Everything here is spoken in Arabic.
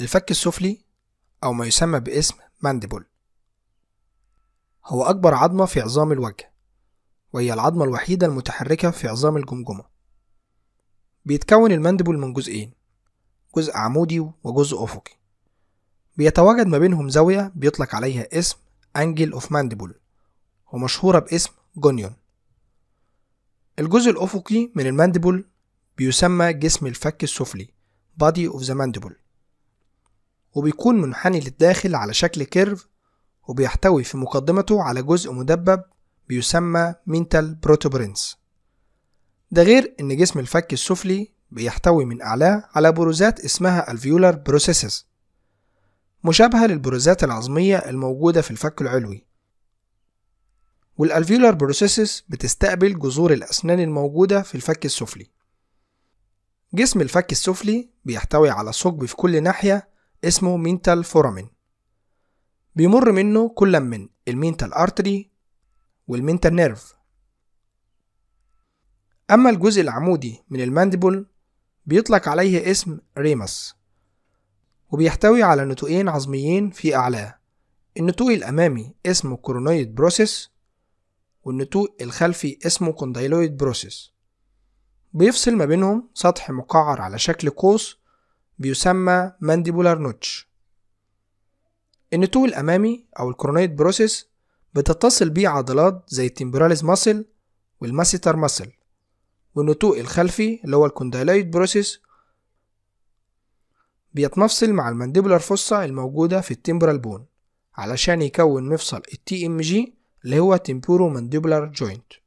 الفك السفلي أو ما يسمى باسم مانديبول هو أكبر عظمة في عظام الوجه وهي العظمة الوحيدة المتحركة في عظام الجمجمة بيتكون المانديبول من جزئين جزء عمودي وجزء أفقي بيتواجد ما بينهم زاوية بيطلق عليها اسم أنجل أوف مانديبول ومشهورة باسم جونيون الجزء الأفقي من المانديبول بيسمى جسم الفك السفلي body of the mandible وبيكون منحني للداخل على شكل كيرف وبيحتوي في مقدمته على جزء مدبب بيسمى مينتال بروتوبرينس ده غير إن جسم الفك السفلي بيحتوي من أعلاه على بروزات اسمها الفيولار بروسيسز مشابهة للبروزات العظمية الموجودة في الفك العلوي والألفيولار بروسيسز بتستقبل جذور الأسنان الموجودة في الفك السفلي جسم الفك السفلي بيحتوي على ثقب في كل ناحية اسمه مينتال فورامين بيمر منه كل من المينتال ارتري والمينتال نيرف أما الجزء العمودي من المانديبول بيطلق عليه اسم ريمس وبيحتوي على نتوئين عظميين في أعلاه النتوء الأمامي اسمه كورونويد بروسيس والنتوء الخلفي اسمه كوندايلويد بروسيس بيفصل ما بينهم سطح مقعر على شكل قوس بيسمى مانديبولار نوتش إن النتو الأمامي أو الكورونيد بروسيس بتتصل بيه عضلات زي التمبراليز ماسل والماسيتر ماسل والنتوء الخلفي اللي هو الكوندايلايد بروسيس بيتمفصل مع المانديبولار فصة الموجودة في التمبرال بون علشان يكون مفصل التي ام جي اللي هو تمبورو مانديبولار جوينت